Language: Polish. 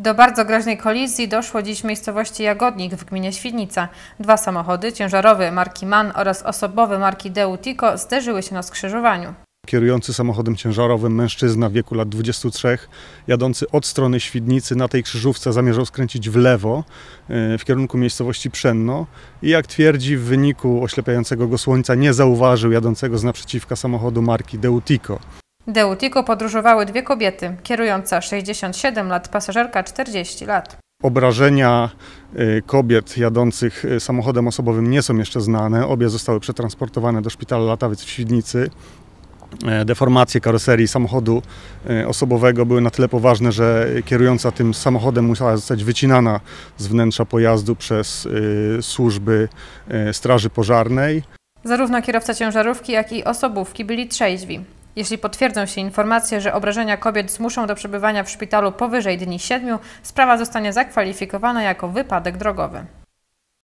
Do bardzo groźnej kolizji doszło dziś w miejscowości Jagodnik w gminie Świdnica. Dwa samochody, ciężarowy marki MAN oraz osobowy marki Deutico zderzyły się na skrzyżowaniu. Kierujący samochodem ciężarowym mężczyzna w wieku lat 23, jadący od strony Świdnicy na tej krzyżówce zamierzał skręcić w lewo e, w kierunku miejscowości Przenno i jak twierdzi w wyniku oślepiającego go słońca nie zauważył jadącego z naprzeciwka samochodu marki Deutico. Deutico podróżowały dwie kobiety, kierująca 67 lat, pasażerka 40 lat. Obrażenia y, kobiet jadących y, samochodem osobowym nie są jeszcze znane. Obie zostały przetransportowane do szpitala Latawiec w Świdnicy. E, deformacje karoserii samochodu y, osobowego były na tyle poważne, że kierująca tym samochodem musiała zostać wycinana z wnętrza pojazdu przez służby Straży Pożarnej. Zarówno kierowca ciężarówki, jak i osobówki byli trzeźwi. Jeśli potwierdzą się informacje, że obrażenia kobiet zmuszą do przebywania w szpitalu powyżej dni 7, sprawa zostanie zakwalifikowana jako wypadek drogowy.